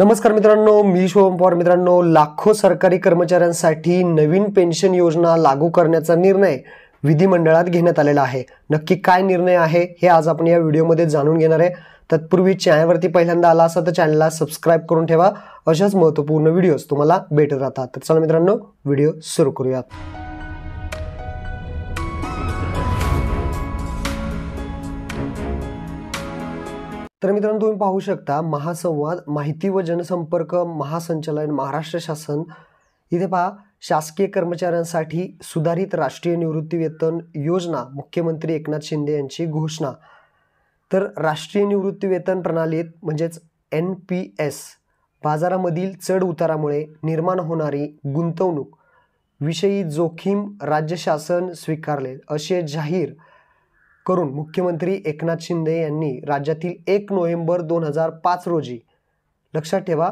नमस्कार मित्रांनो मी शोभम पवार मित्रांनो लाखो सरकारी कर्मचाऱ्यांसाठी नवीन पेन्शन योजना लागू करण्याचा निर्णय विधिमंडळात घेण्यात आलेला आहे नक्की काय निर्णय आहे हे आज आपण या व्हिडिओमध्ये जाणून घेणार आहे तत्पूर्वी चॅनलवरती पहिल्यांदा आला असा तर चॅनलला सबस्क्राईब करून ठेवा अशाच महत्त्वपूर्ण व्हिडिओज तुम्हाला भेटत राहतात तर चला मित्रांनो व्हिडिओ सुरू करूयात तर मित्रांनो तुम्ही पाहू शकता महासंवाद माहिती व जनसंपर्क महासंचालन महाराष्ट्र शासन इथे पहा शासकीय कर्मचाऱ्यांसाठी सुधारित राष्ट्रीय निवृत्तीवेतन योजना मुख्यमंत्री एकनाथ शिंदे यांची घोषणा तर राष्ट्रीय निवृत्तीवेतन प्रणालीत म्हणजेच एन पी एस बाजारामधील चढ उतारामुळे निर्माण होणारी गुंतवणूक विषयी जोखीम राज्य शासन स्वीकारले असे जाहीर करून मुख्यमंत्री एकनाथ शिंदे यांनी राज्यातील एक नोव्हेंबर दोन हजार पाच रोजी लक्षात ठेवा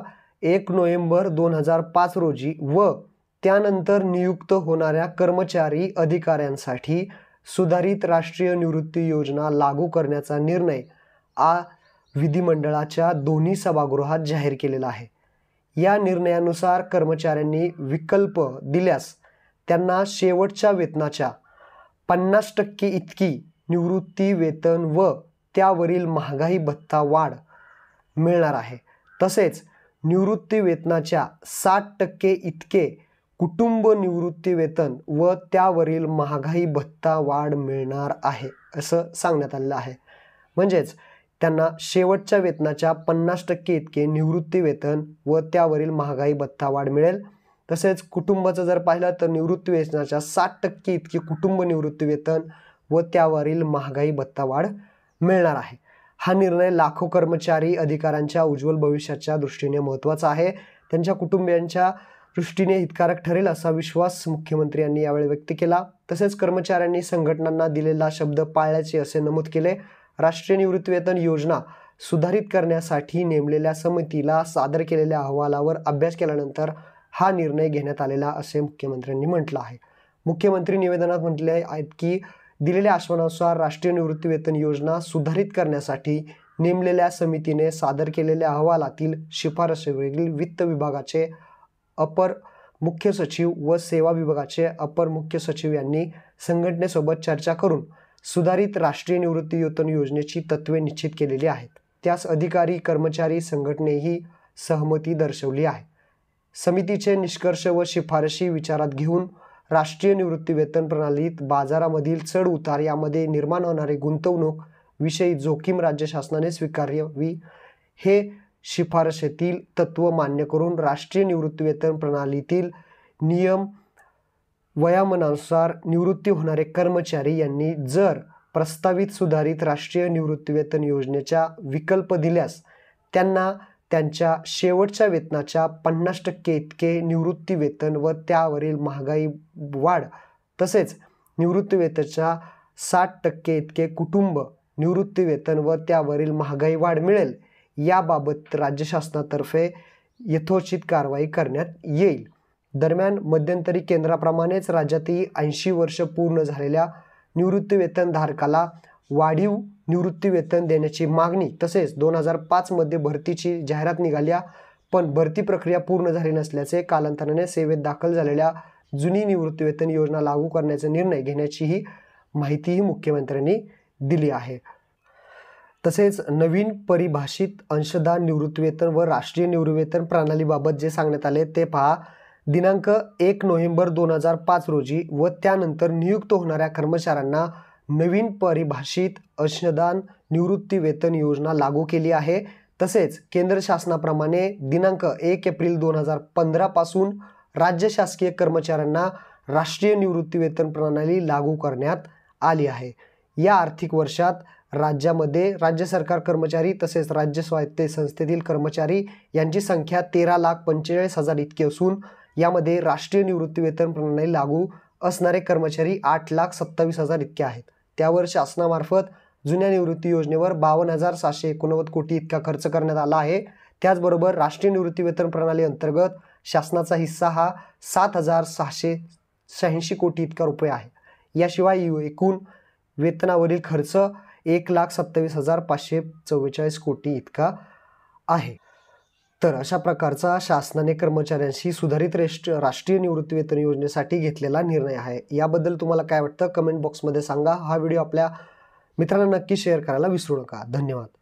एक नोव्हेंबर दोन हजार पाच रोजी व त्यानंतर नियुक्त होणाऱ्या कर्मचारी अधिकाऱ्यांसाठी सुधारित राष्ट्रीय निवृत्ती योजना लागू करण्याचा निर्णय आ विधिमंडळाच्या दोन्ही सभागृहात जाहीर केलेला आहे या निर्णयानुसार कर्मचाऱ्यांनी विकल्प दिल्यास त्यांना शेवटच्या वेतनाच्या पन्नास टक्के इतकी निवृत्ती वेतन व त्यावरील महागाई भत्ता वाढ मिळणार आहे तसेच निवृत्ती वेतनाच्या साठ टक्के इतके कुटुंब निवृत्ती वेतन व त्यावरील महागाई भत्ता वाढ मिळणार आहे असं सांगण्यात आलेलं आहे म्हणजेच त्यांना शेवटच्या वेतनाच्या पन्नास टक्के इतके निवृत्ती वेतन व त्यावरील महागाई भत्ता वाढ मिळेल तसेच कुटुंबाचं जर पाहिलं तर निवृत्ती वेतनाच्या साठ टक्के इतके कुटुंब निवृत्ती वेतन व त्यावरील महागाई भत्ता वाढ मिळणार आहे हा निर्णय लाखो कर्मचारी अधिकाऱ्यांच्या उज्ज्वल भविष्याच्या दृष्टीने महत्त्वाचा आहे त्यांच्या कुटुंबियांच्या दृष्टीने हितकारक ठरेल असा विश्वास मुख्यमंत्री यांनी यावेळी व्यक्त केला तसेच कर्मचाऱ्यांनी संघटनांना दिलेला शब्द पाळल्याचे असे नमूद केले राष्ट्रीय निवृत्तीवेतन योजना सुधारित करण्यासाठी नेमलेल्या समितीला सादर केलेल्या अहवालावर अभ्यास केल्यानंतर हा निर्णय घेण्यात आलेला असे मुख्यमंत्र्यांनी म्हटलं आहे मुख्यमंत्री निवेदनात म्हटले आहेत की दिलेल्या आश्वासनानुसार राष्ट्रीय निवृत्तीवेतन योजना सुधारित करण्यासाठी नेमलेल्या समितीने सादर केलेल्या अहवालातील शिफारशीवरील वित्त विभागाचे अपर मुख्य सचिव व सेवा विभागाचे अपर मुख्य सचिव यांनी संघटनेसोबत चर्चा करून सुधारित राष्ट्रीय निवृत्तीवेतन योजनेची तत्वे निश्चित केलेली आहेत त्यास अधिकारी कर्मचारी संघटनेही सहमती दर्शवली आहे समितीचे निष्कर्ष व शिफारशी विचारात घेऊन राष्ट्रीय निवृत्ती वेतन प्रणालीत बाजारामधील चढ उतार यामध्ये निर्माण होणारे गुंतवणूक विषयी जोखीम राज्य शासनाने स्वीकारावी हे शिफारशीतील तत्त्व मान्य करून राष्ट्रीय निवृत्तीवेतन प्रणालीतील नियम वयामनानुसार निवृत्ती होणारे कर्मचारी यांनी जर प्रस्तावित सुधारित राष्ट्रीय निवृत्तीवेतन योजनेचा विकल्प दिल्यास त्यांना त्यांच्या शेवटच्या वेतनाच्या पन्नास टक्के इतके निवृत्ती वेतन व त्यावरील महागाई वाढ तसेच निवृत्ती वेतनाच्या साठ टक्के इतके कुटुंब निवृत्ती वेतन व त्यावरील महागाई वाढ मिळेल याबाबत राज्य शासनातर्फे यथोचित कारवाई करण्यात येईल दरम्यान मध्यंतरी केंद्राप्रमाणेच राज्यातही ऐंशी वर्ष पूर्ण झालेल्या निवृत्तीवेतनधारकाला वाढीव निवृत्ती वेतन देण्याची मागणी तसेच दोन हजार पाचमध्ये भरतीची जाहिरात निघाल्या पण भरती प्रक्रिया पूर्ण झाली नसल्याचे कालांतराने सेवेत दाखल झालेल्या जुनी निवृत्तीवेतन योजना लागू करण्याचा निर्णय घेण्याचीही माहितीही मुख्यमंत्र्यांनी दिली आहे तसेच नवीन परिभाषित अंशदा निवृत्तीवेतन व राष्ट्रीय निवृत्तीवेतन प्रणालीबाबत जे सांगण्यात आले ते पहा दिनांक एक नोव्हेंबर दोन हजार पाच रोजी व त्यानंतर नियुक्त होणाऱ्या कर्मचाऱ्यांना नवीन परिभाषित अंशदान निवृत्ती वेतन योजना लागू केली आहे तसेच केंद्र शासनाप्रमाणे दिनांक एक एप्रिल दोन हजार पंधरापासून राज्य शासकीय कर्मचाऱ्यांना राष्ट्रीय निवृत्तीवेतन प्रणाली लागू करण्यात आली आहे या आर्थिक वर्षात राज्यामध्ये राज्य सरकार कर्मचारी तसेच राज्य स्वायत्त संस्थेतील कर्मचारी यांची संख्या तेरा लाख पंचेचाळीस हजार इतकी असून यामध्ये राष्ट्रीय निवृत्तीवेतन प्रणाली लागू असणारे कर्मचारी आठ लाख सत्तावीस हजार इतके आहेत त्यावर शासनामार्फत जुन्या निवृत्ती योजनेवर बावन्न हजार सहाशे एकोणनव्वद कोटी इतका खर्च करण्यात आला आहे त्याचबरोबर राष्ट्रीय निवृत्ती वेतन प्रणाली अंतर्गत शासनाचा हिस्सा हा सात हजार सहाशे शहाऐंशी कोटी इतका रुपये आहे याशिवाय एकूण वेतनावरील खर्च एक लाख सत्तावीस हजार पाचशे चव्वेचाळीस कोटी इतका आहे तर अशा प्रकारचा शासनाने कर्मचाऱ्यांशी सुधारित रेष्ट राष्ट्रीय निवृत्तीवेतन योजनेसाठी घेतलेला निर्णय आहे याबद्दल तुम्हाला काय वाटतं कमेंट बॉक्समध्ये सांगा हा व्हिडिओ आपल्या मित्रांना नक्की शेअर करायला विसरू नका धन्यवाद